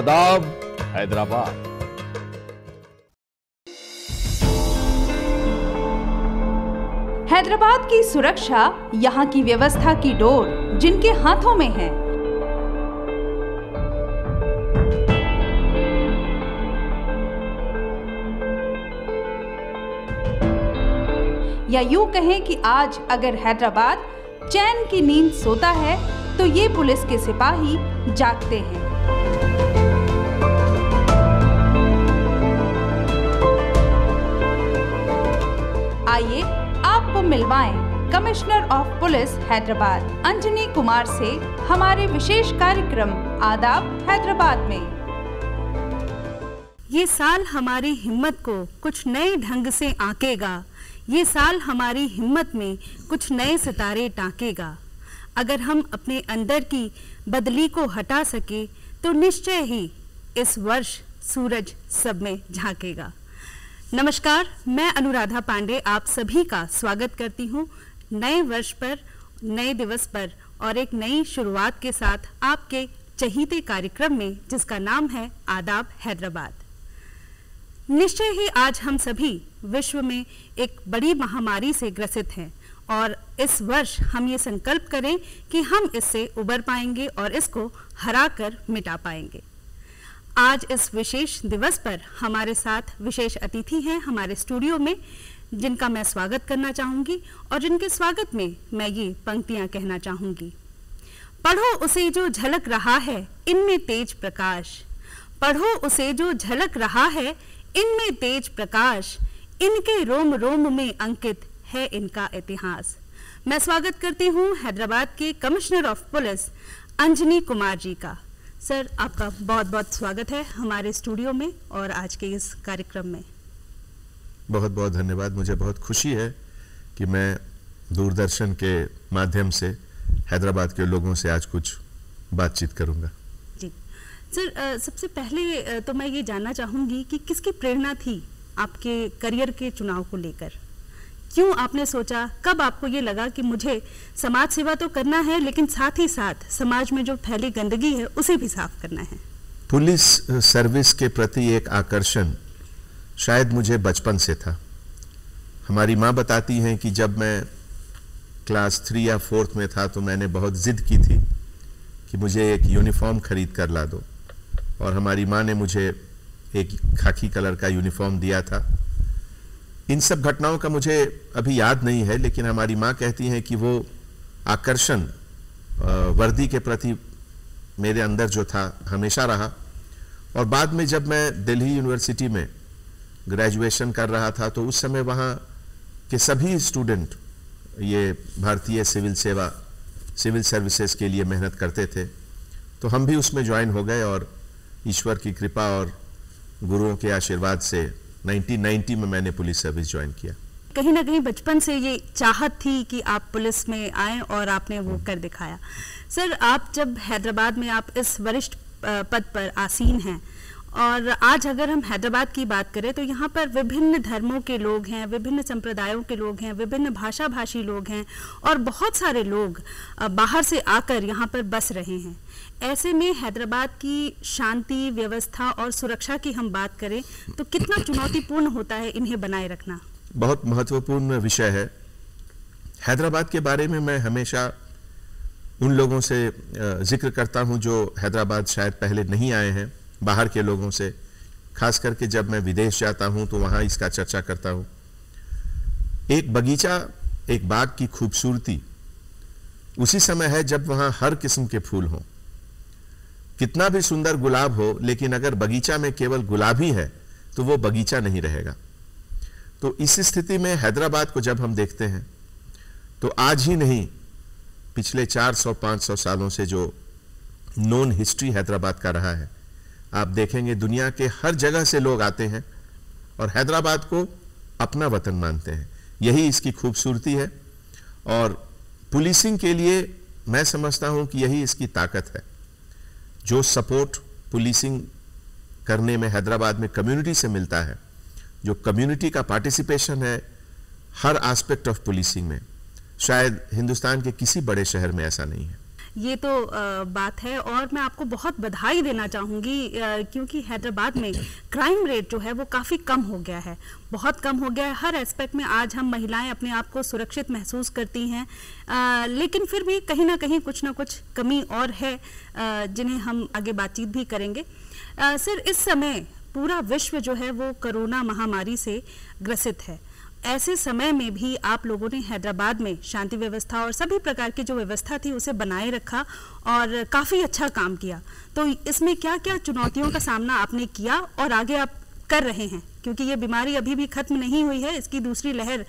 आदाब हैदराबाद हैदराबाद की सुरक्षा यहाँ की व्यवस्था की डोर जिनके हाथों में है या यूं कहें कि आज अगर हैदराबाद चैन की नींद सोता है तो ये पुलिस के सिपाही जागते हैं आइए आपको मिलवाएं commissioner of police Hyderabad Anjani Kumar से हमारे विशेष कार्यक्रम आदाब हैदराबाद में ये साल हमारी हिम्मत को कुछ नए ढंग से आंकेगा ये साल हमारी हिम्मत में कुछ नए सितारे टाकेगा अगर हम अपने अंदर की बदली को हटा सके तो निश्चय ही इस वर्ष सूरज सब में झांकेगा नमस्कार मैं अनुराधा पांडे आप सभी का स्वागत करती हूँ नए वर्ष पर नए दिवस पर और एक नई शुरुआत के साथ आपके चहीते कार्यक्रम में जिसका नाम है आदाब हैदराबाद निश्चय ही आज हम सभी विश्व में एक बड़ी महामारी से ग्रसित हैं और इस वर्ष हम ये संकल्प करें कि हम इससे उबर पाएंगे और इसको हरा कर मिटा पाएंगे आज इस विशेष दिवस पर हमारे साथ विशेष अतिथि हैं हमारे स्टूडियो में जिनका मैं स्वागत करना चाहूंगी और जिनके स्वागत में मैं ये पंक्तियां कहना चाहूंगी पढ़ो उसे जो झलक रहा है इनमें तेज प्रकाश पढ़ो उसे जो झलक रहा है इनमें तेज प्रकाश इनके रोम रोम में अंकित है इनका इतिहास मैं स्वागत करती हूँ हैदराबाद के commissioner of police Anjani Kumar ji का सर आपका बहुत बहुत स्वागत है हमारे स्टूडियो में और आज के इस कार्यक्रम में बहुत बहुत धन्यवाद मुझे बहुत खुशी है कि मैं दूरदर्शन के माध्यम से हैदराबाद के लोगों से आज कुछ बातचीत करूंगा जी सर सबसे पहले तो मैं ये जानना चाहूँगी कि किसकी प्रेरणा थी आपके करियर के चुनाव को लेकर क्यों आपने सोचा कब आपको ये लगा कि मुझे समाज सेवा तो करना है लेकिन साथ ही साथ समाज में जो फैली गंदगी है उसे भी साफ करना है पुलिस सर्विस के प्रति एक आकर्षण शायद मुझे बचपन से था हमारी माँ बताती हैं कि जब मैं क्लास थ्री या फोर्थ में था तो मैंने बहुत ज़िद की थी कि मुझे एक यूनिफॉर्म खरीद कर ला दो और हमारी माँ ने मुझे एक खाकी कलर का यूनिफॉर्म दिया था इन सब घटनाओं का मुझे अभी याद नहीं है लेकिन हमारी माँ कहती हैं कि वो आकर्षण वर्दी के प्रति मेरे अंदर जो था हमेशा रहा और बाद में जब मैं दिल्ली यूनिवर्सिटी में ग्रेजुएशन कर रहा था तो उस समय वहाँ के सभी स्टूडेंट ये भारतीय सिविल सेवा सिविल सर्विसेज के लिए मेहनत करते थे तो हम भी उसमें ज्वाइन हो गए और ईश्वर की कृपा और गुरुओं के आशीर्वाद से 1990 में मैंने पुलिस सर्विस ज्वाइन किया कहीं ना कहीं बचपन से ये चाहत थी कि आप पुलिस में आए और आपने वो हम्म। कर दिखाया सर आप जब हैदराबाद में आप इस वरिष्ठ पद पर आसीन हैं और आज अगर हम हैदराबाद की बात करें तो यहाँ पर विभिन्न धर्मों के लोग हैं विभिन्न संप्रदायों के लोग हैं विभिन्न भाषा भाषी लोग हैं और बहुत सारे लोग बाहर से आकर यहाँ पर बस रहे हैं ऐसे में हैदराबाद की शांति व्यवस्था और सुरक्षा की हम बात करें तो कितना चुनौतीपूर्ण होता है इन्हें बनाए रखना बहुत महत्वपूर्ण विषय है हैदराबाद के बारे में मैं हमेशा उन लोगों से जिक्र करता हूं जो हैदराबाद शायद पहले नहीं आए हैं बाहर के लोगों से खास करके जब मैं विदेश जाता हूं तो वहां इसका चर्चा करता हूं एक बगीचा एक बाग की खूबसूरती उसी समय है जब वहां हर किस्म के फूल हों कितना भी सुंदर गुलाब हो लेकिन अगर बगीचा में केवल गुलाब ही है तो वो बगीचा नहीं रहेगा तो इस स्थिति में हैदराबाद को जब हम देखते हैं तो आज ही नहीं पिछले 400-500 सालों से जो नॉन हिस्ट्री हैदराबाद का रहा है आप देखेंगे दुनिया के हर जगह से लोग आते हैं और हैदराबाद को अपना वतन मानते हैं यही इसकी खूबसूरती है और पुलिसिंग के लिए मैं समझता हूं कि यही इसकी ताकत है जो सपोर्ट पुलिसिंग करने में हैदराबाद में कम्युनिटी से मिलता है जो कम्युनिटी का पार्टिसिपेशन है हर एस्पेक्ट ऑफ पुलिसिंग में शायद हिंदुस्तान के किसी बड़े शहर में ऐसा नहीं है ये तो बात है और मैं आपको बहुत बधाई देना चाहूँगी क्योंकि हैदराबाद में क्राइम रेट जो है वो काफ़ी कम हो गया है बहुत कम हो गया है हर एस्पेक्ट में आज हम महिलाएं अपने आप को सुरक्षित महसूस करती हैं लेकिन फिर भी कहीं ना कहीं कुछ ना कुछ कमी और है जिन्हें हम आगे बातचीत भी करेंगे सर इस समय पूरा विश्व जो है वो कोरोना महामारी से ग्रसित है ऐसे समय में भी आप लोगों ने हैदराबाद में शांति व्यवस्था और सभी प्रकार की जो व्यवस्था थी उसे बनाए रखा और काफ़ी अच्छा काम किया तो इसमें क्या क्या चुनौतियों का सामना आपने किया और आगे आप कर रहे हैं क्योंकि ये बीमारी अभी भी ख़त्म नहीं हुई है इसकी दूसरी लहर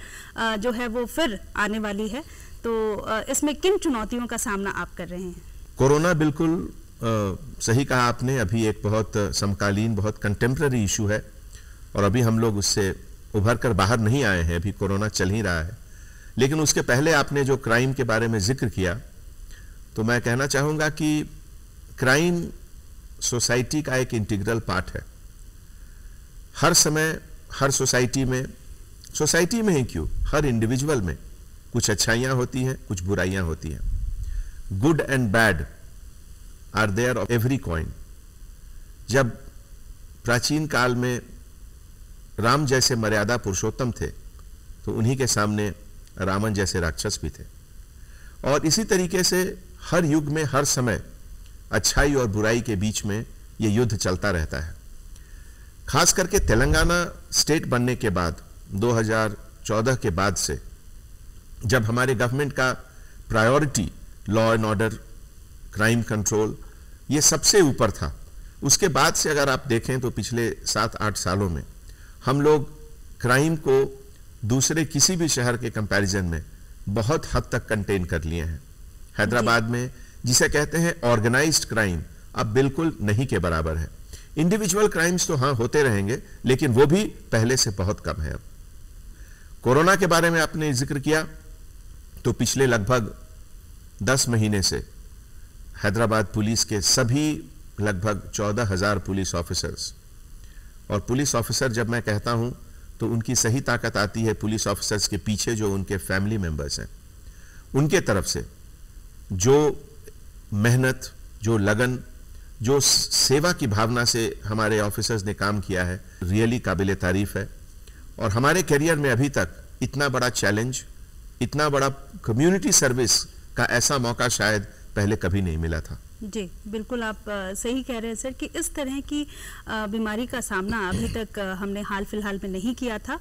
जो है वो फिर आने वाली है तो इसमें किन चुनौतियों का सामना आप कर रहे हैं कोरोना बिल्कुल आ, सही कहा आपने अभी एक बहुत समकालीन बहुत कंटेम्प्रेरी इशू है और अभी हम लोग उससे उभर कर बाहर नहीं आए हैं अभी कोरोना चल ही रहा है लेकिन उसके पहले आपने जो क्राइम के बारे में जिक्र किया तो मैं कहना चाहूँगा कि क्राइम सोसाइटी का एक इंटीग्रल पार्ट है हर समय हर सोसाइटी में सोसाइटी में ही क्यों हर इंडिविजुअल में कुछ अच्छाइयाँ होती हैं कुछ बुराइयाँ होती हैं good and bad are there of every coin जब प्राचीन काल में राम जैसे मर्यादा पुरुषोत्तम थे तो उन्हीं के सामने रामन जैसे राक्षस भी थे और इसी तरीके से हर युग में हर समय अच्छाई और बुराई के बीच में ये युद्ध चलता रहता है खास करके तेलंगाना स्टेट बनने के बाद 2014 के बाद से जब हमारे गवर्नमेंट का priority law and order crime control ये सबसे ऊपर था उसके बाद से अगर आप देखें तो पिछले सात आठ सालों में हम लोग क्राइम को दूसरे किसी भी शहर के कंपैरिजन में बहुत हद तक कंटेन कर लिए हैं हैदराबाद में जिसे कहते हैं ऑर्गेनाइज्ड क्राइम अब बिल्कुल नहीं के बराबर है इंडिविजुअल क्राइम्स तो हाँ होते रहेंगे लेकिन वो भी पहले से बहुत कम है अब कोरोना के बारे में आपने जिक्र किया तो पिछले लगभग दस महीने से हैदराबाद पुलिस के सभी लगभग चौदह हजार पुलिस ऑफिसर्स और पुलिस ऑफिसर जब मैं कहता हूँ तो उनकी सही ताकत आती है पुलिस ऑफिसर्स के पीछे जो उनके फैमिली मेंबर्स हैं उनके तरफ से जो मेहनत जो लगन जो सेवा की भावना से हमारे ऑफिसर्स ने काम किया है रियली काबिल तारीफ़ है और हमारे करियर में अभी तक इतना बड़ा चैलेंज इतना बड़ा कम्युनिटी सर्विस का ऐसा मौका शायद पहले कभी नहीं मिला था जी बिल्कुल आप सही कह रहे हैं सर कि इस तरह की बीमारी का सामना अभी तक हमने हाल फिलहाल में नहीं किया था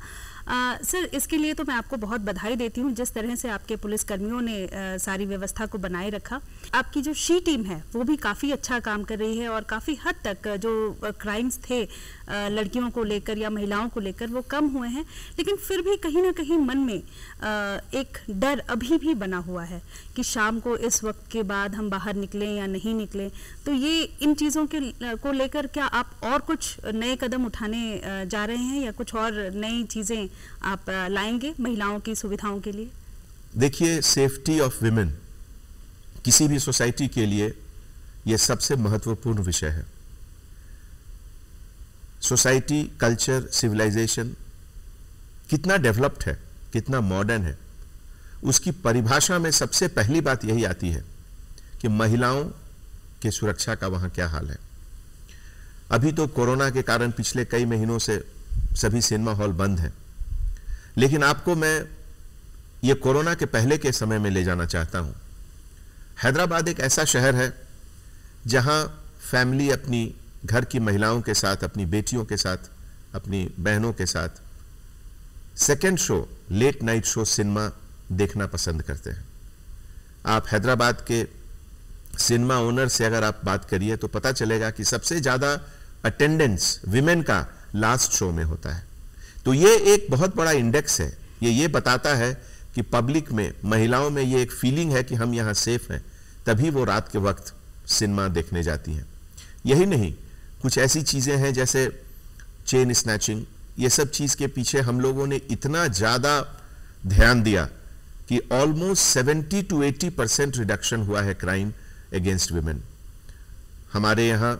सर इसके लिए तो मैं आपको बहुत बधाई देती हूँ जिस तरह से आपके पुलिस कर्मियों ने आ, सारी व्यवस्था को बनाए रखा आपकी जो शी टीम है वो भी काफ़ी अच्छा काम कर रही है और काफ़ी हद तक जो क्राइम्स थे आ, लड़कियों को लेकर या महिलाओं को लेकर वो कम हुए हैं लेकिन फिर भी कहीं ना कहीं मन में एक डर अभी भी बना हुआ है कि शाम को इस वक्त के बाद हम बाहर निकलें या नहीं निकलें तो ये इन चीज़ों के को लेकर क्या आप और कुछ नए कदम उठाने जा रहे हैं या कुछ और नई चीज़ें आप लाएंगे महिलाओं की सुविधाओं के लिए देखिए सेफ्टी ऑफ विमेन किसी भी सोसाइटी के लिए यह सबसे महत्वपूर्ण विषय है सोसाइटी कल्चर सिविलाइजेशन कितना डेवलप्ड है कितना मॉडर्न है उसकी परिभाषा में सबसे पहली बात यही आती है कि महिलाओं के सुरक्षा का वहां क्या हाल है अभी तो कोरोना के कारण पिछले कई महीनों से सभी सिनेमा हॉल बंद हैं लेकिन आपको मैं ये कोरोना के पहले के समय में ले जाना चाहता हूँ हैदराबाद एक ऐसा शहर है जहाँ फैमिली अपनी घर की महिलाओं के साथ अपनी बेटियों के साथ अपनी बहनों के साथ second show late night show cinema देखना पसंद करते हैं आप हैदराबाद के सिनेमा ओनर से अगर आप बात करिए तो पता चलेगा कि सबसे ज़्यादा अटेंडेंस विमेन का लास्ट शो में होता है तो ये एक बहुत बड़ा इंडेक्स है ये ये बताता है कि पब्लिक में महिलाओं में ये एक फीलिंग है कि हम यहाँ सेफ हैं तभी वो रात के वक्त सिनेमा देखने जाती हैं यही नहीं कुछ ऐसी चीज़ें हैं जैसे चेन स्नैचिंग ये सब चीज़ के पीछे हम लोगों ने इतना ज़्यादा ध्यान दिया कि almost seventy two eighty percent reduction हुआ है क्राइम अगेंस्ट वीमेन हमारे यहाँ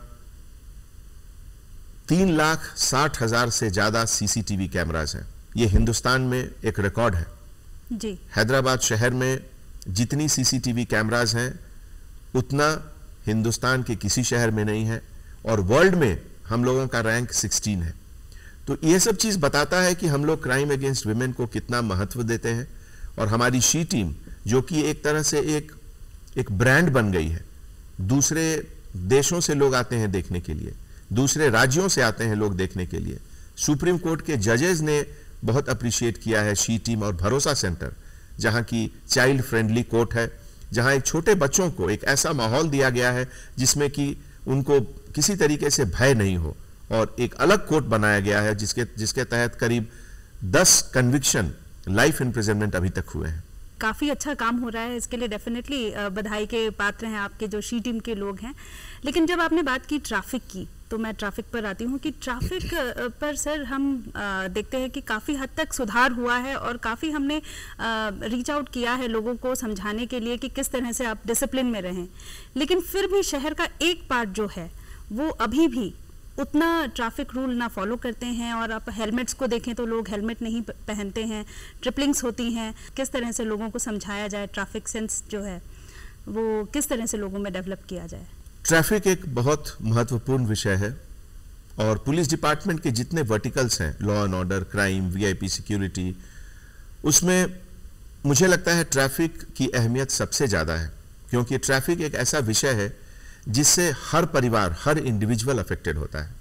तीन लाख साठ हजार से ज़्यादा सीसीटीवी कैमराज हैं ये हिंदुस्तान में एक रिकॉर्ड है जी हैदराबाद शहर में जितनी सीसीटीवी कैमराज हैं उतना हिंदुस्तान के किसी शहर में नहीं है और वर्ल्ड में हम लोगों का रैंक 16 है तो ये सब चीज़ बताता है कि हम लोग क्राइम अगेंस्ट वुमेन को कितना महत्व देते हैं और हमारी शी टीम जो कि एक तरह से एक एक ब्रांड बन गई है दूसरे देशों से लोग आते हैं देखने के लिए दूसरे राज्यों से आते हैं लोग देखने के लिए सुप्रीम कोर्ट के जजेज ने बहुत अप्रिशिएट किया है शी टीम और भरोसा सेंटर जहाँ की चाइल्ड फ्रेंडली कोर्ट है जहाँ एक छोटे बच्चों को एक ऐसा माहौल दिया गया है जिसमें कि उनको किसी तरीके से भय नहीं हो और एक अलग कोर्ट बनाया गया है जिसके जिसके तहत करीब दस कन्विक्शन लाइफ इम्प्रिजनमेंट अभी तक हुए हैं काफ़ी अच्छा काम हो रहा है इसके लिए डेफिनेटली बधाई के पात्र हैं आपके जो शी टीम के लोग हैं लेकिन जब आपने बात की ट्रैफिक की तो मैं ट्रैफिक पर आती हूँ कि ट्रैफिक पर सर हम देखते हैं कि काफ़ी हद तक सुधार हुआ है और काफ़ी हमने रीच आउट किया है लोगों को समझाने के लिए कि किस तरह से आप डिसिप्लिन में रहें लेकिन फिर भी शहर का एक पार्ट जो है वो अभी भी उतना ट्रैफिक रूल ना फॉलो करते हैं और आप हेलमेट्स को देखें तो लोग हेलमेट नहीं पहनते हैं ट्रिपलिंग्स होती हैं किस तरह से लोगों को समझाया जाए ट्रैफिक सेंस जो है वो किस तरह से लोगों में डेवलप किया जाए ट्रैफिक एक बहुत महत्वपूर्ण विषय है और पुलिस डिपार्टमेंट के जितने वर्टिकल्स हैं law and order crime VIP security उसमें मुझे लगता है ट्रैफिक की अहमियत सबसे ज़्यादा है क्योंकि ट्रैफिक एक ऐसा विषय है जिससे हर परिवार हर इंडिविजुअल अफेक्टेड होता है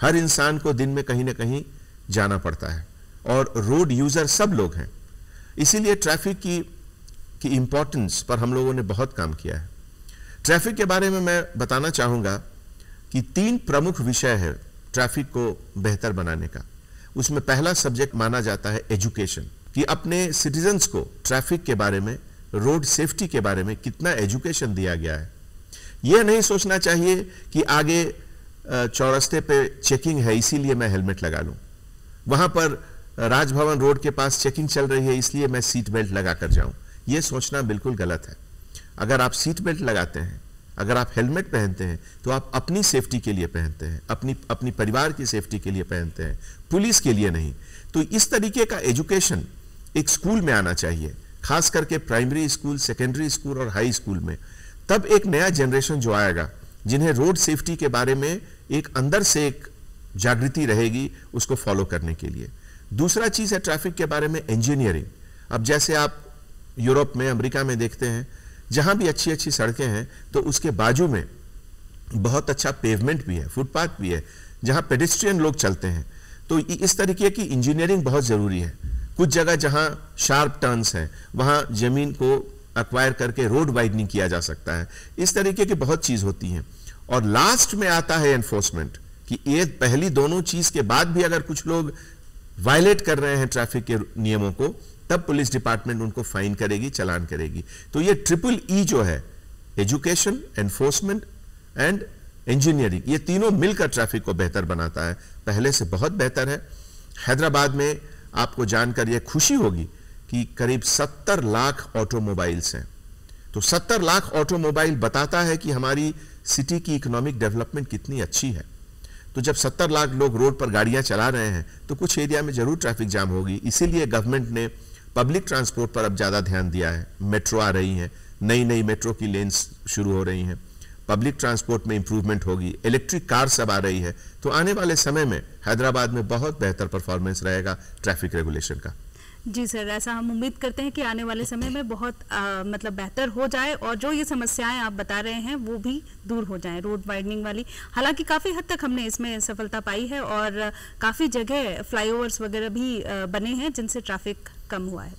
हर इंसान को दिन में कहीं ना कहीं जाना पड़ता है और रोड यूज़र सब लोग हैं इसीलिए ट्रैफिक की की इम्पोर्टेंस पर हम लोगों ने बहुत काम किया है ट्रैफिक के बारे में मैं बताना चाहूंगा कि तीन प्रमुख विषय है ट्रैफिक को बेहतर बनाने का उसमें पहला सब्जेक्ट माना जाता है एजुकेशन कि अपने सिटीजन्स को ट्रैफिक के बारे में रोड सेफ्टी के बारे में कितना एजुकेशन दिया गया है यह नहीं सोचना चाहिए कि आगे चौरस्ते पे चेकिंग है इसीलिए मैं हेलमेट लगा लूं वहां पर राजभवन रोड के पास चेकिंग चल रही है इसलिए मैं सीट बेल्ट लगा कर जाऊं यह सोचना बिल्कुल गलत है अगर आप सीट बेल्ट लगाते हैं अगर आप हेलमेट पहनते हैं तो आप अपनी सेफ्टी के लिए पहनते हैं अपनी अपनी परिवार की सेफ्टी के लिए पहनते हैं पुलिस के लिए नहीं तो इस तरीके का एजुकेशन एक स्कूल में आना चाहिए खास करके प्राइमरी स्कूल सेकेंडरी स्कूल और हाई स्कूल में तब एक नया जनरेशन जो आएगा जिन्हें रोड सेफ्टी के बारे में एक अंदर से एक जागृति रहेगी उसको फॉलो करने के लिए दूसरा चीज़ है ट्रैफिक के बारे में इंजीनियरिंग अब जैसे आप यूरोप में अमेरिका में देखते हैं जहाँ भी अच्छी अच्छी सड़कें हैं तो उसके बाजू में बहुत अच्छा पेवमेंट भी है फुटपाथ भी है जहाँ पेडिस्ट्रियन लोग चलते हैं तो इस तरीके की इंजीनियरिंग बहुत ज़रूरी है कुछ जगह जहाँ शार्प टर्न्स हैं वहाँ ज़मीन को अक्वायर करके रोड वाइडनिंग किया जा सकता है इस तरीके की बहुत चीज़ होती हैं और लास्ट में आता है एनफोर्समेंट कि ये पहली दोनों चीज़ के बाद भी अगर कुछ लोग वायलेट कर रहे हैं ट्रैफिक के नियमों को तब पुलिस डिपार्टमेंट उनको फाइन करेगी चलान करेगी तो ये ट्रिपल ई जो है एजुकेशन एनफोर्समेंट एंड इंजीनियरिंग ये तीनों मिलकर ट्रैफिक को बेहतर बनाता है पहले से बहुत बेहतर है हैदराबाद में आपको जानकर यह खुशी होगी कि करीब 70 लाख ऑटोमोबाइल्स हैं तो 70 लाख ऑटोमोबाइल बताता है कि हमारी सिटी की इकोनॉमिक डेवलपमेंट कितनी अच्छी है तो जब 70 लाख लोग रोड पर गाड़ियां चला रहे हैं तो कुछ एरिया में जरूर ट्रैफिक जाम होगी इसीलिए गवर्नमेंट ने पब्लिक ट्रांसपोर्ट पर अब ज़्यादा ध्यान दिया है मेट्रो आ रही हैं नई नई मेट्रो की लेन्स शुरू हो रही हैं पब्लिक ट्रांसपोर्ट में इंप्रूवमेंट होगी इलेक्ट्रिक कार सब आ रही है तो आने वाले समय में हैदराबाद में बहुत बेहतर परफॉर्मेंस रहेगा ट्रैफिक रेगुलेशन का जी सर ऐसा हम उम्मीद करते हैं कि आने वाले समय में बहुत आ, मतलब बेहतर हो जाए और जो ये समस्याएं आप बता रहे हैं वो भी दूर हो जाए रोड वाइडनिंग वाली हालांकि काफ़ी हद तक हमने इसमें सफलता पाई है और काफ़ी जगह फ्लाईओवर्स वगैरह भी बने हैं जिनसे ट्रैफिक कम हुआ है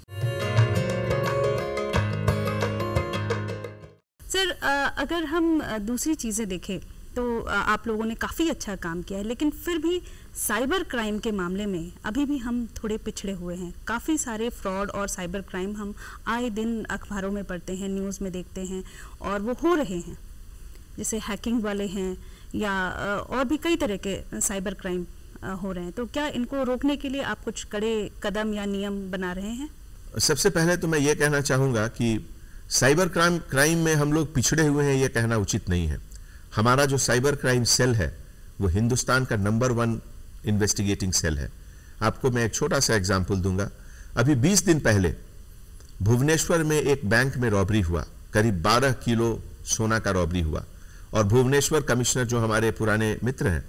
सर अगर हम दूसरी चीज़ें देखें तो आप लोगों ने काफ़ी अच्छा काम किया है लेकिन फिर भी साइबर क्राइम के मामले में अभी भी हम थोड़े पिछड़े हुए हैं काफ़ी सारे फ्रॉड और साइबर क्राइम हम आए दिन अखबारों में पढ़ते हैं न्यूज़ में देखते हैं और वो हो रहे हैं जैसे हैकिंग वाले हैं या और भी कई तरह के साइबर क्राइम हो रहे हैं तो क्या इनको रोकने के लिए आप कुछ कड़े कदम या नियम बना रहे हैं सबसे पहले तो मैं ये कहना चाहूँगा कि साइबर क्राइम क्राइम में हम लोग पिछड़े हुए हैं ये कहना उचित नहीं है हमारा जो साइबर क्राइम सेल है वो हिंदुस्तान का नंबर वन इन्वेस्टिगेटिंग सेल है आपको मैं एक छोटा सा एग्जाम्पल दूंगा अभी बीस दिन पहले भुवनेश्वर में एक बैंक में रॉबरी हुआ करीब बारह किलो सोना का रॉबरी हुआ और भुवनेश्वर कमिश्नर जो हमारे पुराने मित्र हैं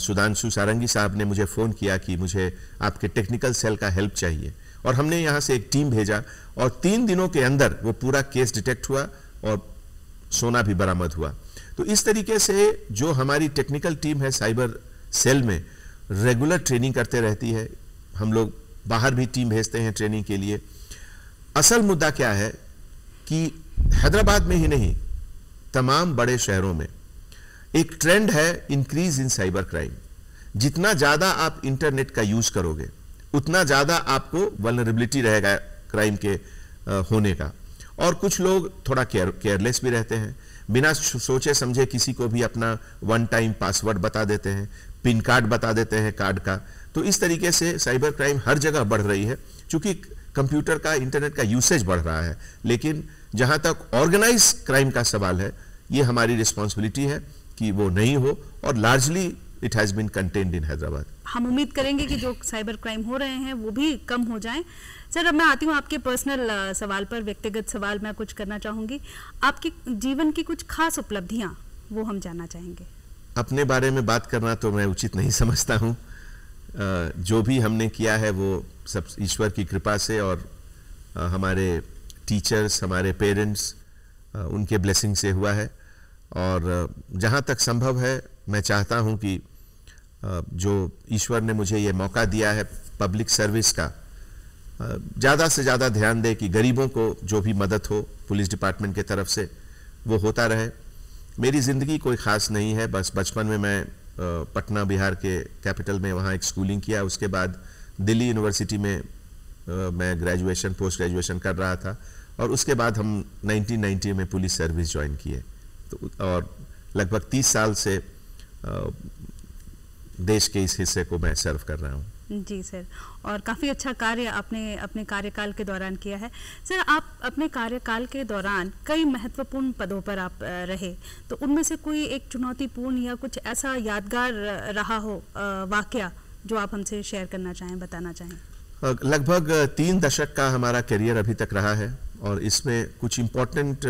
सुधांशु सारंगी साहब ने मुझे फ़ोन किया कि मुझे आपके टेक्निकल सेल का हेल्प चाहिए और हमने यहाँ से एक टीम भेजा और तीन दिनों के अंदर वो पूरा केस डिटेक्ट हुआ और सोना भी बरामद हुआ तो इस तरीके से जो हमारी टेक्निकल टीम है साइबर सेल में रेगुलर ट्रेनिंग करते रहती है हम लोग बाहर भी टीम भेजते हैं ट्रेनिंग के लिए असल मुद्दा क्या है कि हैदराबाद में ही नहीं तमाम बड़े शहरों में एक ट्रेंड है इंक्रीज इन साइबर क्राइम जितना ज़्यादा आप इंटरनेट का यूज करोगे उतना ज़्यादा आपको वलरेबिलिटी रहेगा क्राइम के होने का और कुछ लोग थोड़ा केयर केयरलेस भी रहते हैं बिना सोचे समझे किसी को भी अपना वन टाइम पासवर्ड बता देते हैं पिन कार्ड बता देते हैं कार्ड का तो इस तरीके से साइबर क्राइम हर जगह बढ़ रही है क्योंकि कंप्यूटर का इंटरनेट का यूसेज बढ़ रहा है लेकिन जहाँ तक ऑर्गेनाइज क्राइम का सवाल है ये हमारी रिस्पॉन्सिबिलिटी है कि वो नहीं हो और largely it has been contained in Hyderabad हम उम्मीद करेंगे कि जो साइबर क्राइम हो रहे हैं वो भी कम हो जाएं सर अब मैं आती हूँ आपके पर्सनल सवाल पर व्यक्तिगत सवाल मैं कुछ करना चाहूंगी आपके जीवन की कुछ खास उपलब्धियां वो हम जानना चाहेंगे अपने बारे में बात करना तो मैं उचित नहीं समझता हूँ जो भी हमने किया है वो सब ईश्वर की कृपा से और हमारे टीचर्स हमारे पेरेंट्स उनके ब्लेसिंग से हुआ है और जहाँ तक संभव है मैं चाहता हूँ कि जो ईश्वर ने मुझे ये मौका दिया है पब्लिक सर्विस का ज़्यादा से ज़्यादा ध्यान दें कि गरीबों को जो भी मदद हो पुलिस डिपार्टमेंट के तरफ से वो होता रहे मेरी ज़िंदगी कोई ख़ास नहीं है बस बचपन में मैं पटना बिहार के कैपिटल में वहाँ एक स्कूलिंग किया उसके बाद दिल्ली यूनिवर्सिटी में मैं ग्रेजुएशन पोस्ट ग्रेजुएशन कर रहा था और उसके बाद हम 1990 में पुलिस सर्विस ज्वाइन किए तो और लगभग तीस साल से देश के इस हिस्से को मैं सर्व कर रहा हूँ जी सर और काफ़ी अच्छा कार्य आपने अपने कार्यकाल के दौरान किया है सर आप अपने कार्यकाल के दौरान कई महत्वपूर्ण पदों पर आप रहे तो उनमें से कोई एक चुनौतीपूर्ण या कुछ ऐसा यादगार रहा हो वाक्य जो आप हमसे शेयर करना चाहें बताना चाहें लगभग तीन दशक का हमारा करियर अभी तक रहा है और इसमें कुछ इम्पोर्टेंट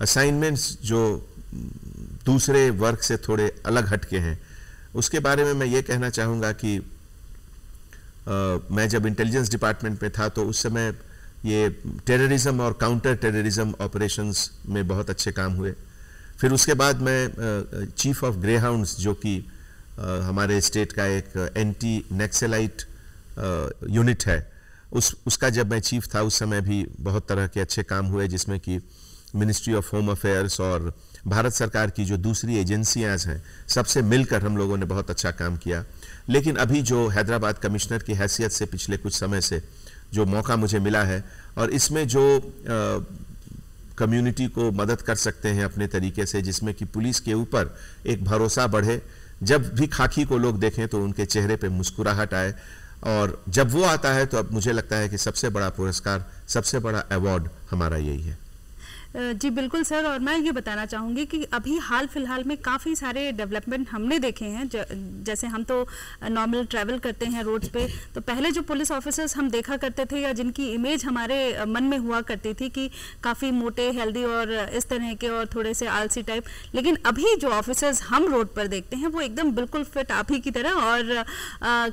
असाइनमेंट्स जो दूसरे वर्क से थोड़े अलग हटके हैं उसके बारे में मैं ये कहना चाहूँगा कि आ, मैं जब इंटेलिजेंस डिपार्टमेंट में था तो उस समय ये टेररिज्म और काउंटर टेररिज्म ऑपरेशंस में बहुत अच्छे काम हुए फिर उसके बाद मैं चीफ ऑफ ग्रेहाउंड्स जो कि हमारे स्टेट का एक एंटी नेक्सेलाइट यूनिट है उस उसका जब मैं चीफ था उस समय भी बहुत तरह के अच्छे काम हुए जिसमें कि मिनिस्ट्री ऑफ होम अफेयर्स और भारत सरकार की जो दूसरी एजेंसियाज हैं सबसे मिलकर हम लोगों ने बहुत अच्छा काम किया लेकिन अभी जो हैदराबाद कमिश्नर की हैसियत से पिछले कुछ समय से जो मौका मुझे मिला है और इसमें जो कम्युनिटी को मदद कर सकते हैं अपने तरीके से जिसमें कि पुलिस के ऊपर एक भरोसा बढ़े जब भी खाकी को लोग देखें तो उनके चेहरे पे मुस्कुराहट आए और जब वो आता है तो अब मुझे लगता है कि सबसे बड़ा पुरस्कार सबसे बड़ा अवार्ड हमारा यही है जी बिल्कुल सर और मैं ये बताना चाहूँगी कि अभी हाल फिलहाल में काफ़ी सारे डेवलपमेंट हमने देखे हैं जैसे हम तो नॉर्मल ट्रैवल करते हैं रोड्स पे तो पहले जो पुलिस ऑफिसर्स हम देखा करते थे या जिनकी इमेज हमारे मन में हुआ करती थी कि काफ़ी मोटे हेल्दी और इस तरह के और थोड़े से आलसी टाइप लेकिन अभी जो ऑफिसर्स हम रोड पर देखते हैं वो एकदम बिल्कुल फिट आप ही की तरह और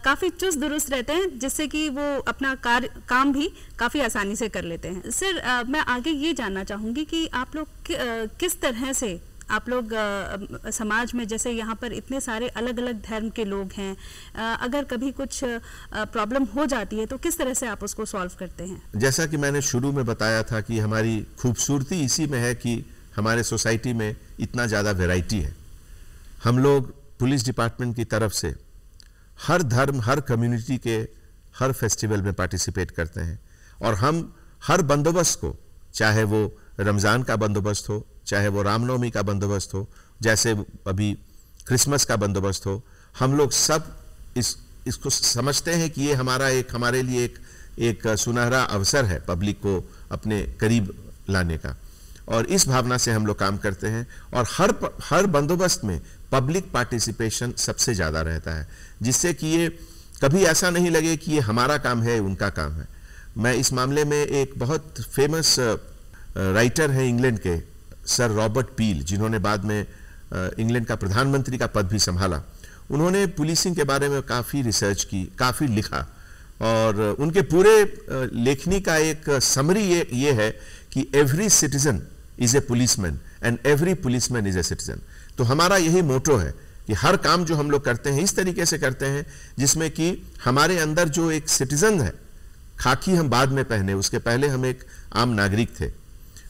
काफ़ी चुस्त दुरुस्त रहते हैं जिससे कि वो अपना कार्य काम भी काफ़ी आसानी से कर लेते हैं सर मैं आगे ये जानना चाहूँगी कि आप लोग कि, किस तरह से आप लोग आ, समाज में जैसे यहाँ पर इतने सारे अलग अलग धर्म के लोग हैं आ, अगर कभी कुछ प्रॉब्लम हो जाती है तो किस तरह से आप उसको सॉल्व करते हैं जैसा कि मैंने शुरू में बताया था कि हमारी खूबसूरती इसी में है कि हमारे सोसाइटी में इतना ज़्यादा वेराइटी है हम लोग पुलिस डिपार्टमेंट की तरफ से हर धर्म हर कम्युनिटी के हर फेस्टिवल में पार्टिसिपेट करते हैं और हम हर बंदोबस्त को चाहे वो रमज़ान का बंदोबस्त हो चाहे वो रामनवमी का बंदोबस्त हो जैसे अभी क्रिसमस का बंदोबस्त हो हम लोग सब इस इसको समझते हैं कि ये हमारा एक हमारे लिए एक एक सुनहरा अवसर है पब्लिक को अपने करीब लाने का और इस भावना से हम लोग काम करते हैं और हर हर बंदोबस्त में पब्लिक पार्टिसिपेशन सबसे ज़्यादा रहता है जिससे कि ये कभी ऐसा नहीं लगे कि ये हमारा काम है उनका काम है मैं इस मामले में एक बहुत फेमस राइटर हैं इंग्लैंड के सर रॉबर्ट पील जिन्होंने बाद में इंग्लैंड का प्रधानमंत्री का पद भी संभाला उन्होंने पुलिसिंग के बारे में काफ़ी रिसर्च की काफ़ी लिखा और उनके पूरे लेखनी का एक समरी ये ये है कि every citizen is a policeman and every policeman is a citizen तो हमारा यही मोटो है कि हर काम जो हम लोग करते हैं इस तरीके से करते हैं जिसमें कि हमारे अंदर जो एक सिटीजन है खाकी हम बाद में पहने उसके पहले हम एक आम नागरिक थे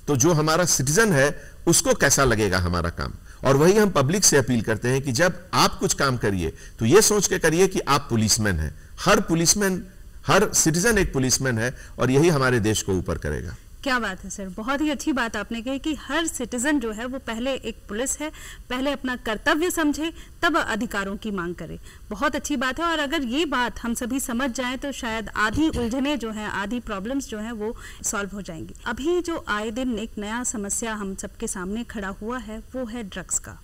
तो जो हमारा सिटीजन है उसको कैसा लगेगा हमारा काम और वही हम पब्लिक से अपील करते हैं कि जब आप कुछ काम करिए तो यह सोच के करिए कि आप पुलिसमैन हैं हर पुलिसमैन हर सिटीजन एक पुलिसमैन है और यही हमारे देश को ऊपर करेगा क्या बात है सर बहुत ही अच्छी बात आपने कही कि हर सिटीज़न जो है वो पहले एक पुलिस है पहले अपना कर्तव्य समझे तब अधिकारों की मांग करे बहुत अच्छी बात है और अगर ये बात हम सभी समझ जाए तो शायद आधी उलझने जो है आधी प्रॉब्लम्स जो है वो सॉल्व हो जाएंगी अभी जो आए दिन एक नया समस्या हम सबके सामने खड़ा हुआ है वो है ड्रग्स का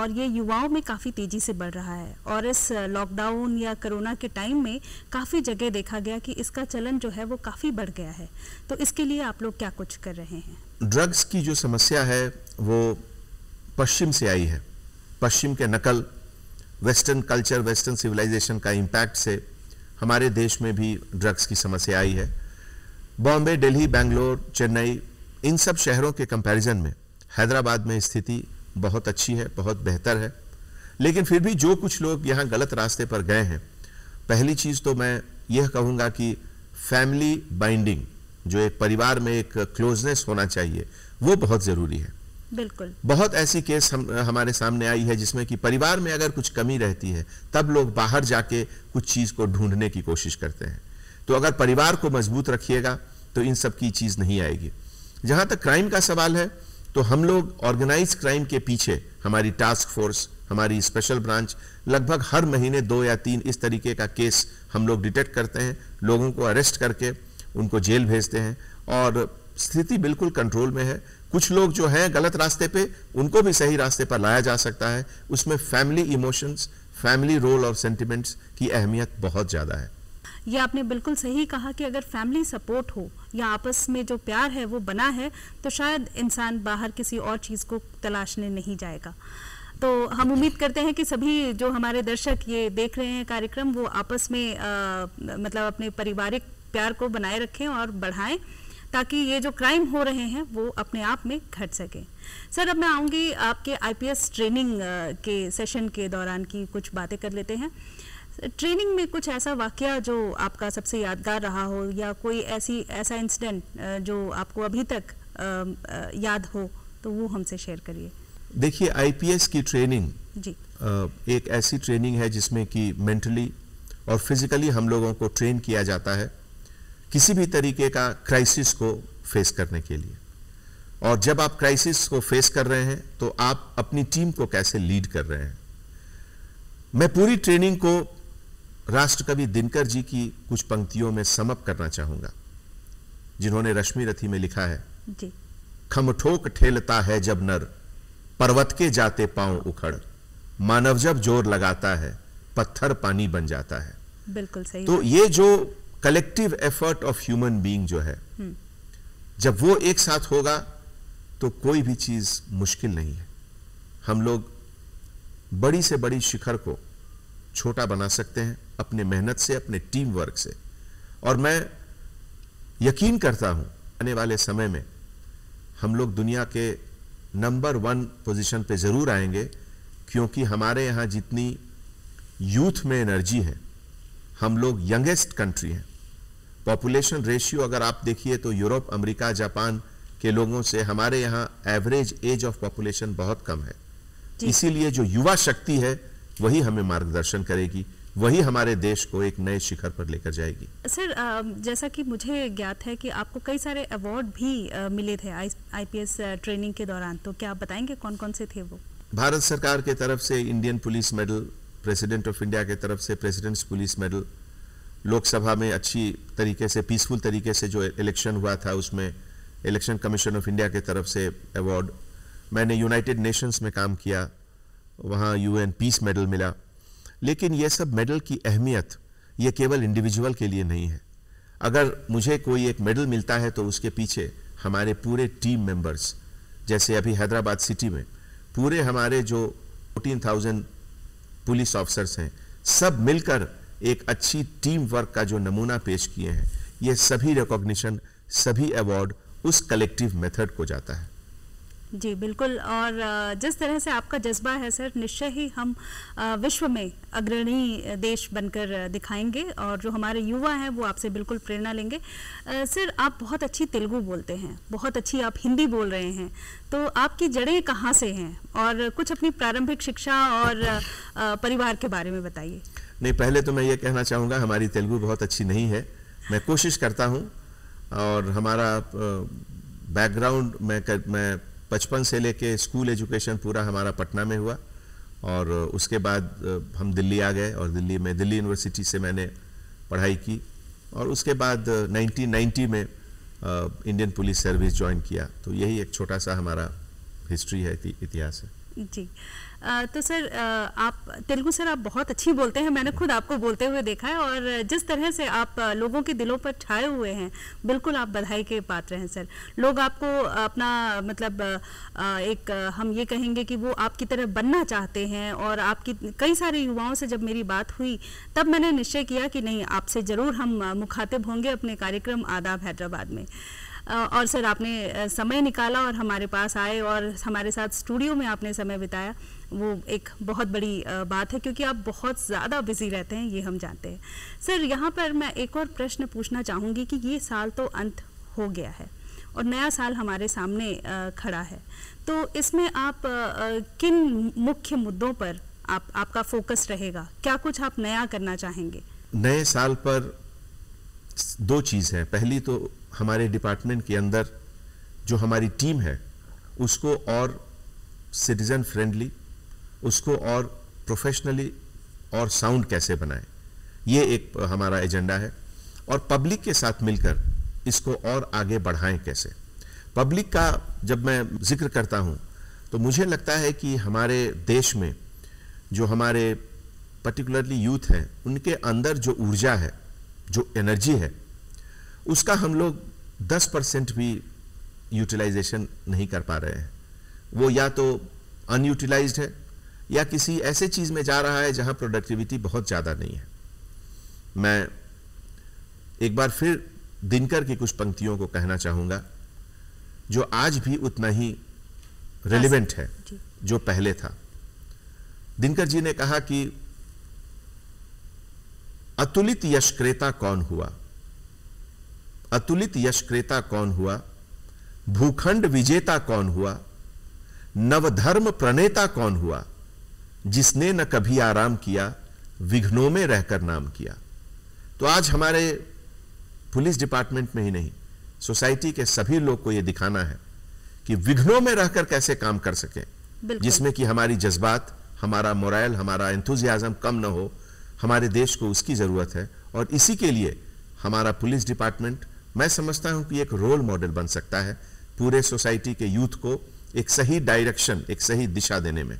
और ये युवाओं में काफ़ी तेज़ी से बढ़ रहा है और इस लॉकडाउन या कोरोना के टाइम में काफ़ी जगह देखा गया कि इसका चलन जो है वो काफ़ी बढ़ गया है तो इसके लिए आप लोग क्या कुछ कर रहे हैं ड्रग्स की जो समस्या है वो पश्चिम से आई है पश्चिम के नकल वेस्टर्न कल्चर वेस्टर्न सिविलाइजेशन का इम्पैक्ट से हमारे देश में भी ड्रग्स की समस्या आई है बॉम्बे दिल्ली बेंगलोर चेन्नई इन सब शहरों के कंपैरिजन में हैदराबाद में स्थिति बहुत अच्छी है बहुत बेहतर है लेकिन फिर भी जो कुछ लोग यहाँ गलत रास्ते पर गए हैं पहली चीज़ तो मैं यह कहूँगा कि फैमिली बाइंडिंग जो एक परिवार में एक क्लोजनेस होना चाहिए वो बहुत ज़रूरी है बिल्कुल बहुत ऐसी केस हम हमारे सामने आई है जिसमें कि परिवार में अगर कुछ कमी रहती है तब लोग बाहर जाके कुछ चीज़ को ढूंढने की कोशिश करते हैं तो अगर परिवार को मजबूत रखिएगा तो इन सब की चीज़ नहीं आएगी जहाँ तक क्राइम का सवाल है तो हम लोग ऑर्गेनाइज क्राइम के पीछे हमारी टास्क फोर्स हमारी स्पेशल ब्रांच लगभग हर महीने दो या तीन इस तरीके का केस हम लोग डिटेक्ट करते हैं लोगों को अरेस्ट करके उनको जेल भेजते हैं और स्थिति बिल्कुल कंट्रोल में है कुछ लोग जो हैं गलत रास्ते पे उनको भी सही रास्ते पर लाया जा सकता है उसमें फैमिली इमोशंस फैमिली रोल और सेंटिमेंट्स की अहमियत बहुत ज़्यादा है ये आपने बिल्कुल सही कहा कि अगर फैमिली सपोर्ट हो या आपस में जो प्यार है वो बना है तो शायद इंसान बाहर किसी और चीज़ को तलाशने नहीं जाएगा तो हम उम्मीद करते हैं कि सभी जो हमारे दर्शक ये देख रहे हैं कार्यक्रम वो आपस में आ, मतलब अपने पारिवारिक प्यार को बनाए रखें और बढ़ाएं ताकि ये जो क्राइम हो रहे हैं वो अपने आप में घट सके सर अब मैं आऊँगी आपके आईपीएस ट्रेनिंग के सेशन के दौरान की कुछ बातें कर लेते हैं ट्रेनिंग में कुछ ऐसा वाक्य जो आपका सबसे यादगार रहा हो या कोई ऐसी ऐसा इंसिडेंट जो आपको अभी तक याद हो तो वो हमसे शेयर करिए देखिए आईपीएस की ट्रेनिंग जी एक ऐसी ट्रेनिंग है जिसमें कि मेंटली और फिजिकली हम लोगों को ट्रेन किया जाता है किसी भी तरीके का क्राइसिस को फेस करने के लिए और जब आप क्राइसिस को फेस कर रहे हैं तो आप अपनी टीम को कैसे लीड कर रहे हैं मैं पूरी ट्रेनिंग को राष्ट्रकवि दिनकर जी की कुछ पंक्तियों में समप करना चाहूंगा जिन्होंने रश्मि रथी में लिखा है खमठोक ठेलता है जब नर पर्वत के जाते पांव उखड़ मानव जब जोर लगाता है पत्थर पानी बन जाता है बिल्कुल सही तो ये जो collective effort of human being जो है हम्म। जब वो एक साथ होगा तो कोई भी चीज मुश्किल नहीं है हम लोग बड़ी से बड़ी शिखर को छोटा बना सकते हैं अपने मेहनत से अपने टीम वर्क से और मैं यकीन करता हूं आने वाले समय में हम लोग दुनिया के नंबर वन पोजीशन पे ज़रूर आएंगे क्योंकि हमारे यहाँ जितनी यूथ में एनर्जी है हम लोग यंगेस्ट कंट्री हैं पॉपुलेशन रेशियो अगर आप देखिए तो यूरोप अमेरिका जापान के लोगों से हमारे यहाँ एवरेज एज ऑफ पॉपुलेशन बहुत कम है इसीलिए जो युवा शक्ति है वही हमें मार्गदर्शन करेगी वही हमारे देश को एक नए शिखर पर लेकर जाएगी सर जैसा कि मुझे ज्ञात है कि आपको कई सारे अवार्ड भी मिले थे आईपीएस ट्रेनिंग के दौरान तो क्या आप बताएंगे कौन कौन से थे वो भारत सरकार के तरफ से Indian police medal president of India के तरफ से प्रेसिडेंट्स पुलिस मेडल लोकसभा में अच्छी तरीके से पीसफुल तरीके से जो इलेक्शन हुआ था उसमें इलेक्शन कमीशन ऑफ इंडिया के तरफ से अवार्ड मैंने यूनाइटेड नेशंस में काम किया वहाँ यूएन पीस मेडल मिला लेकिन ये सब मेडल की अहमियत ये केवल इंडिविजुअल के लिए नहीं है अगर मुझे कोई एक मेडल मिलता है तो उसके पीछे हमारे पूरे टीम मेंबर्स जैसे अभी हैदराबाद सिटी में पूरे हमारे जो 14,000 पुलिस ऑफिसर्स हैं सब मिलकर एक अच्छी टीम वर्क का जो नमूना पेश किए हैं ये सभी रिकॉग्निशन सभी अवार्ड उस कलेक्टिव मेथड को जाता है जी बिल्कुल और जिस तरह से आपका जज्बा है सर निश्चय ही हम विश्व में अग्रणी देश बनकर दिखाएंगे और जो हमारे युवा हैं वो आपसे बिल्कुल प्रेरणा लेंगे सर आप बहुत अच्छी तेलुगु बोलते हैं बहुत अच्छी आप हिंदी बोल रहे हैं तो आपकी जड़ें कहाँ से हैं और कुछ अपनी प्रारंभिक शिक्षा और परिवार के बारे में बताइए नहीं पहले तो मैं ये कहना चाहूँगा हमारी तेलुगु बहुत अच्छी नहीं है मैं कोशिश करता हूँ और हमारा बैकग्राउंड मैं कर, मैं बचपन से लेके स्कूल एजुकेशन पूरा हमारा पटना में हुआ और उसके बाद हम दिल्ली आ गए और दिल्ली में दिल्ली यूनिवर्सिटी से मैंने पढ़ाई की और उसके बाद 1990 में इंडियन पुलिस सर्विस ज्वाइन किया तो यही एक छोटा सा हमारा हिस्ट्री है इतिहास है जी आ, तो सर आप तेलुगु सर आप बहुत अच्छी बोलते हैं मैंने खुद आपको बोलते हुए देखा है और जिस तरह से आप लोगों के दिलों पर छाए हुए हैं बिल्कुल आप बधाई के पात्र हैं सर लोग आपको अपना मतलब एक हम ये कहेंगे कि वो आपकी तरह बनना चाहते हैं और आपकी कई सारे युवाओं से जब मेरी बात हुई तब मैंने निश्चय किया कि नहीं आपसे ज़रूर हम मुखातिब होंगे अपने कार्यक्रम आदाब हैदराबाद में और सर आपने समय निकाला और हमारे पास आए और हमारे साथ स्टूडियो में आपने समय बिताया वो एक बहुत बड़ी बात है क्योंकि आप बहुत ज़्यादा बिजी रहते हैं ये हम जानते हैं सर यहाँ पर मैं एक और प्रश्न पूछना चाहूँगी कि ये साल तो अंत हो गया है और नया साल हमारे सामने खड़ा है तो इसमें आप किन मुख्य मुद्दों पर आप आपका फोकस रहेगा क्या कुछ आप नया करना चाहेंगे नए साल पर दो चीज़ है पहली तो हमारे डिपार्टमेंट के अंदर जो हमारी टीम है उसको और सिटीज़न फ्रेंडली उसको और प्रोफेशनली और साउंड कैसे बनाएं ये एक हमारा एजेंडा है और पब्लिक के साथ मिलकर इसको और आगे बढ़ाएं कैसे पब्लिक का जब मैं जिक्र करता हूँ तो मुझे लगता है कि हमारे देश में जो हमारे पर्टिकुलरली यूथ हैं उनके अंदर जो ऊर्जा है जो एनर्जी है उसका हम लोग 10 परसेंट भी यूटिलाइजेशन नहीं कर पा रहे हैं वो या तो अनयूटिलाइज्ड है या किसी ऐसे चीज़ में जा रहा है जहां प्रोडक्टिविटी बहुत ज़्यादा नहीं है मैं एक बार फिर दिनकर की कुछ पंक्तियों को कहना चाहूँगा जो आज भी उतना ही रेलिवेंट है जो पहले था दिनकर जी ने कहा कि अतुलित यशक्रेता कौन हुआ अतुलित यशक्रेता कौन हुआ भूखंड विजेता कौन हुआ नवधर्म प्रणेता कौन हुआ जिसने न कभी आराम किया विघ्नों में रहकर नाम किया तो आज हमारे पुलिस डिपार्टमेंट में ही नहीं सोसाइटी के सभी लोग को यह दिखाना है कि विघ्नों में रहकर कैसे काम कर सके जिसमें कि हमारी जज्बात हमारा मोरल हमारा एंथुजियाजम कम ना हो हमारे देश को उसकी ज़रूरत है और इसी के लिए हमारा पुलिस डिपार्टमेंट मैं समझता हूं कि एक रोल मॉडल बन सकता है पूरे सोसाइटी के यूथ को एक सही डायरेक्शन एक सही दिशा देने में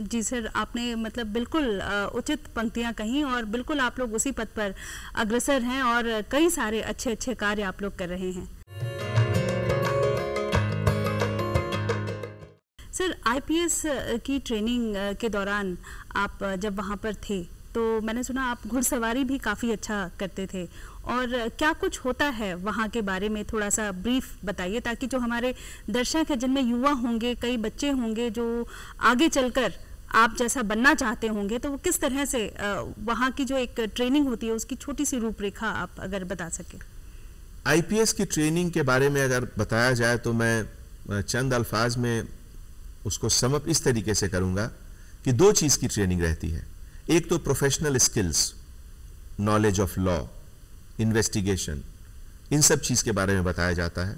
जी सर आपने मतलब बिल्कुल उचित पंक्तियां कहीं और बिल्कुल आप लोग उसी पद पर अग्रसर हैं और कई सारे अच्छे अच्छे कार्य आप लोग कर रहे हैं सर आईपीएस की ट्रेनिंग के दौरान आप जब वहां पर थे तो मैंने सुना आप घुड़सवारी भी काफ़ी अच्छा करते थे और क्या कुछ होता है वहाँ के बारे में थोड़ा सा ब्रीफ बताइए ताकि जो हमारे दर्शक हैं जिनमें युवा होंगे कई बच्चे होंगे जो आगे चलकर आप जैसा बनना चाहते होंगे तो वो किस तरह से वहाँ की जो एक ट्रेनिंग होती है उसकी छोटी सी रूपरेखा आप अगर बता सकें आईपीएस की ट्रेनिंग के बारे में अगर बताया जाए तो मैं चंद अल्फाज में उसको समअप इस तरीके से करूँगा कि दो चीज़ की ट्रेनिंग रहती है एक तो professional skills knowledge of law investigation इन सब चीज़ के बारे में बताया जाता है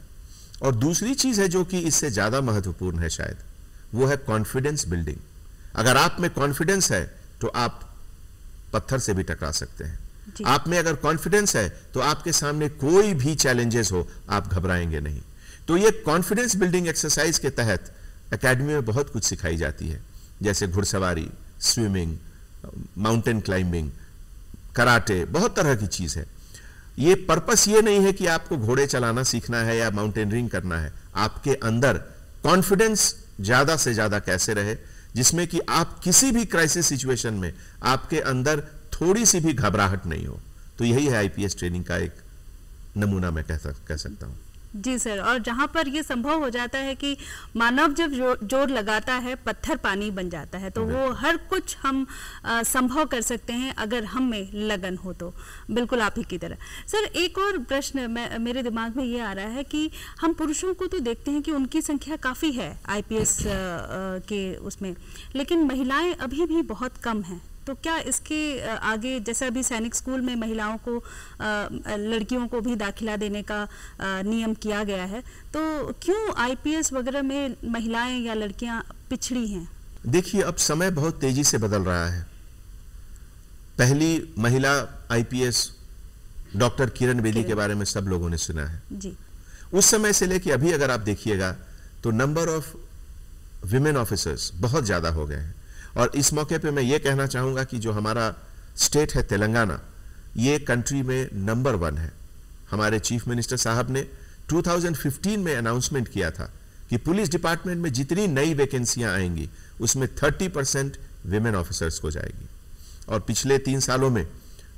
और दूसरी चीज़ है जो कि इससे ज़्यादा महत्वपूर्ण है शायद वो है कॉन्फिडेंस बिल्डिंग अगर आप में कॉन्फिडेंस है तो आप पत्थर से भी टकरा सकते हैं आप में अगर कॉन्फिडेंस है तो आपके सामने कोई भी चैलेंजेस हो आप घबराएंगे नहीं तो ये कॉन्फिडेंस बिल्डिंग एक्सरसाइज के तहत एकेडमी में बहुत कुछ सिखाई जाती है जैसे घुड़सवारी स्विमिंग माउंटेन क्लाइंबिंग कराटे बहुत तरह की चीज़ है ये पर्पस ये नहीं है कि आपको घोड़े चलाना सीखना है या माउंटेनरिंग करना है आपके अंदर कॉन्फिडेंस ज़्यादा से ज़्यादा कैसे रहे जिसमें कि आप किसी भी क्राइसिस सिचुएशन में आपके अंदर थोड़ी सी भी घबराहट नहीं हो तो यही है आईपीएस ट्रेनिंग का एक नमूना मैं कह सकता हूं जी सर और जहाँ पर ये संभव हो जाता है कि मानव जब जो, जोर लगाता है पत्थर पानी बन जाता है तो वो हर कुछ हम आ, संभव कर सकते हैं अगर हम में लगन हो तो बिल्कुल आप ही की तरह सर एक और प्रश्न मेरे दिमाग में ये आ रहा है कि हम पुरुषों को तो देखते हैं कि उनकी संख्या काफ़ी है आईपीएस अच्छा। के उसमें लेकिन महिलाएं अभी भी बहुत कम हैं तो क्या इसके आगे जैसे अभी सैनिक स्कूल में महिलाओं को लड़कियों को भी दाखिला देने का नियम किया गया है तो क्यों आईपीएस वगैरह में महिलाएं या लड़कियां पिछड़ी हैं देखिए अब समय बहुत तेजी से बदल रहा है पहली महिला आईपीएस डॉक्टर किरण बेदी के बारे में सब लोगों ने सुना है जी उस समय से लेके अभी अगर आप देखिएगा तो नंबर ऑफ विमेन ऑफिसर्स बहुत ज़्यादा हो गए हैं और इस मौके पे मैं ये कहना चाहूँगा कि जो हमारा स्टेट है तेलंगाना ये कंट्री में नंबर वन है हमारे चीफ मिनिस्टर साहब ने 2015 में अनाउंसमेंट किया था कि पुलिस डिपार्टमेंट में जितनी नई वैकेंसियां आएंगी उसमें 30 परसेंट वेमेन ऑफिसर्स को जाएगी और पिछले तीन सालों में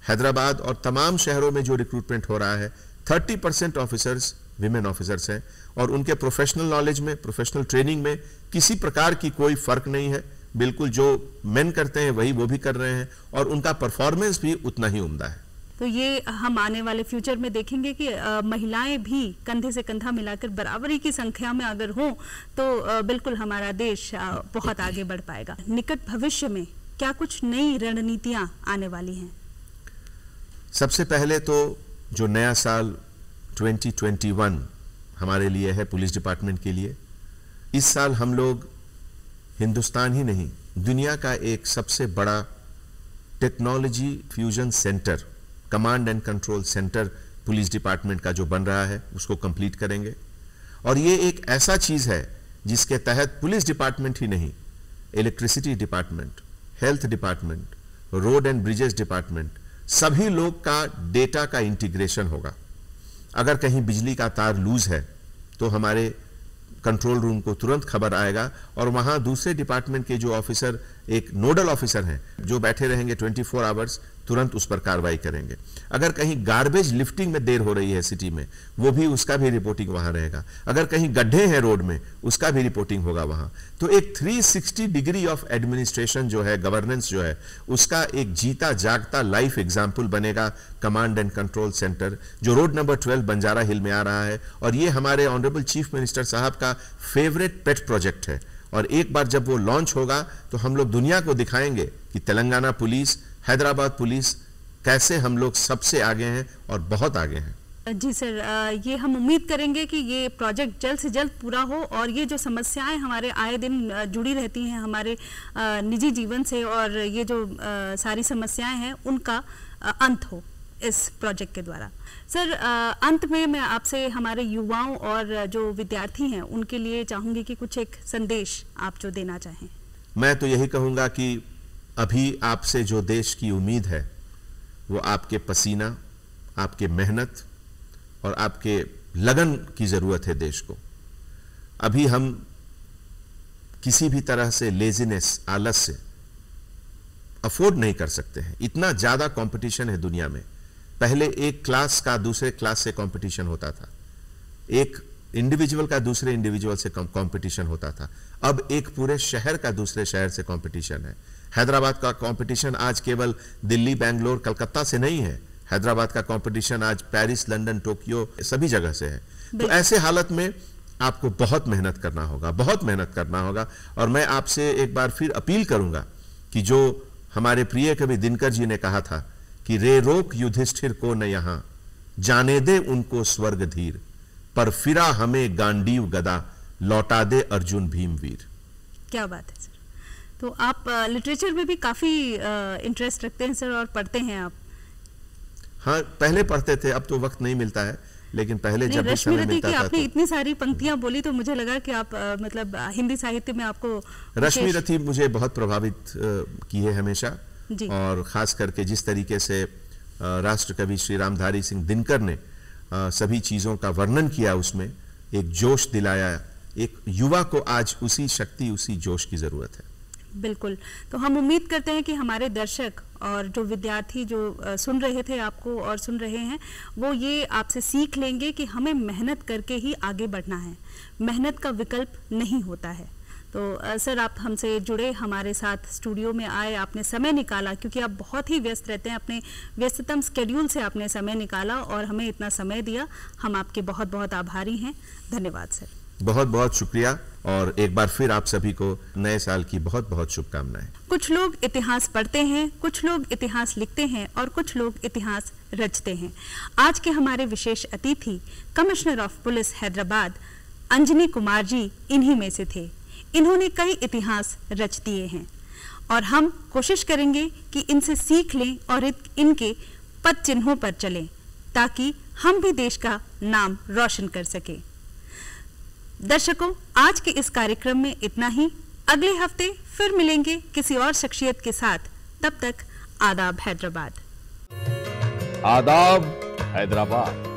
हैदराबाद और तमाम शहरों में जो रिक्रूटमेंट हो रहा है thirty percent officers women officers हैं और उनके प्रोफेशनल नॉलेज में प्रोफेशनल ट्रेनिंग में किसी प्रकार की कोई फर्क नहीं है बिल्कुल जो मेन करते हैं वही वो भी कर रहे हैं और उनका परफॉर्मेंस भी उतना ही उमदा है तो ये हम आने वाले फ्यूचर में देखेंगे कि महिलाएं भी कंधे से कंधा मिलाकर बराबरी की संख्या में अगर हों तो आ, बिल्कुल हमारा देश आ, बहुत आगे बढ़ पाएगा निकट भविष्य में क्या कुछ नई रणनीतियां आने वाली हैं सबसे पहले तो जो नया साल 2021 हमारे लिए है पुलिस डिपार्टमेंट के लिए इस साल हम लोग हिंदुस्तान ही नहीं दुनिया का एक सबसे बड़ा technology fusion centre command and control centre police department का जो बन रहा है उसको कंप्लीट करेंगे और ये एक ऐसा चीज़ है जिसके तहत पुलिस डिपार्टमेंट ही नहीं electricity department health department road and bridges department सभी लोग का डेटा का इंटीग्रेशन होगा अगर कहीं बिजली का तार लूज है तो हमारे कंट्रोल रूम को तुरंत खबर आएगा और वहां दूसरे डिपार्टमेंट के जो ऑफिसर एक नोडल ऑफिसर हैं जो बैठे रहेंगे 24 फोर आवर्स तुरंत उस पर कार्रवाई करेंगे अगर कहीं गार्बेज लिफ्टिंग में देर हो रही है सिटी में वो भी उसका भी रिपोर्टिंग वहां रहेगा अगर कहीं गड्ढे हैं रोड में उसका भी रिपोर्टिंग होगा वहां तो एक 360 डिग्री ऑफ एडमिनिस्ट्रेशन जो है गवर्नेंस जो है उसका एक जीता जागता लाइफ एग्जाम्पल बनेगा कमांड एंड कंट्रोल सेंटर जो road number twelve Banjara hill में आ रहा है और ये हमारे ऑनरेबल चीफ मिनिस्टर साहब का फेवरेट पेट प्रोजेक्ट है और एक बार जब वो लॉन्च होगा तो हम लोग दुनिया को दिखाएंगे कि तेलंगाना पुलिस हैदराबाद पुलिस कैसे हम लोग सबसे आगे हैं और बहुत आगे हैं जी सर ये हम उम्मीद करेंगे कि ये प्रोजेक्ट जल्द से जल्द पूरा हो और ये जो समस्याएं हमारे आए दिन जुड़ी रहती हैं हमारे निजी जीवन से और ये जो सारी समस्याएं हैं उनका अंत हो इस प्रोजेक्ट के द्वारा सर अंत में मैं आपसे हमारे युवाओं और जो विद्यार्थी हैं उनके लिए चाहूंगी कि कुछ एक संदेश आप जो देना चाहें मैं तो यही कहूँगा कि अभी आपसे जो देश की उम्मीद है वो आपके पसीना आपके मेहनत और आपके लगन की ज़रूरत है देश को अभी हम किसी भी तरह से लेजीनेस आलस से अफोर्ड नहीं कर सकते हैं इतना ज़्यादा कंपटीशन है दुनिया में पहले एक क्लास का दूसरे क्लास से कंपटीशन होता था एक इंडिविजुअल का दूसरे इंडिविजुअल से कंपटीशन होता था अब एक पूरे शहर का दूसरे शहर से कंपटीशन है हैदराबाद का कंपटीशन आज केवल दिल्ली बेंगलोर कलकत्ता से नहीं है हैदराबाद का कंपटीशन आज पेरिस लंदन टोक्यो सभी जगह से है तो ऐसे हालत में आपको बहुत मेहनत करना होगा बहुत मेहनत करना होगा और मैं आपसे एक बार फिर अपील करूंगा कि जो हमारे प्रिय कवि दिनकर जी ने कहा था कि रे रोक युधिष्ठिर को न यहाँ जाने दे उनको स्वर्ग धीर पर फिरा हमें गांडीव गदा लौटा दे अर्जुन भीमवीर क्या बात है तो आप लिटरेचर में भी काफ़ी इंटरेस्ट रखते हैं सर और पढ़ते हैं आप हाँ पहले पढ़ते थे अब तो वक्त नहीं मिलता है लेकिन पहले जब भी समय मिलता की आपने तो। इतनी सारी पंक्तियां बोली तो मुझे लगा कि आप आ, मतलब हिंदी साहित्य में आपको रश्मि रथी मुझे बहुत प्रभावित की है हमेशा और खास करके जिस तरीके से राष्ट्र कवि श्री रामधारी सिंह दिनकर ने आ, सभी चीज़ों का वर्णन किया उसमें एक जोश दिलाया एक युवा को आज उसी शक्ति उसी जोश की ज़रूरत है बिल्कुल तो हम उम्मीद करते हैं कि हमारे दर्शक और जो विद्यार्थी जो सुन रहे थे आपको और सुन रहे हैं वो ये आपसे सीख लेंगे कि हमें मेहनत करके ही आगे बढ़ना है मेहनत का विकल्प नहीं होता है तो सर आप हमसे जुड़े हमारे साथ स्टूडियो में आए आपने समय निकाला क्योंकि आप बहुत ही व्यस्त रहते हैं अपने व्यस्ततम स्केड्यूल से आपने समय निकाला और हमें इतना समय दिया हम आपके बहुत बहुत आभारी हैं धन्यवाद सर बहुत बहुत शुक्रिया और एक बार फिर आप सभी को नए साल की बहुत बहुत शुभकामनाएं कुछ लोग इतिहास पढ़ते हैं कुछ लोग इतिहास लिखते हैं और कुछ लोग इतिहास रचते हैं आज के हमारे विशेष अतिथि commissioner of police Hyderabad Anjani Kumar ji इन्हीं में से थे इन्होंने कई इतिहास रच दिए हैं और हम कोशिश करेंगे कि इनसे सीख लें और इनके पद चिन्हों पर चलें ताकि हम भी देश का नाम रोशन कर सकें दर्शकों आज के इस कार्यक्रम में इतना ही अगले हफ्ते फिर मिलेंगे किसी और शख्सियत के साथ तब तक आदाब हैदराबाद आदाब हैदराबाद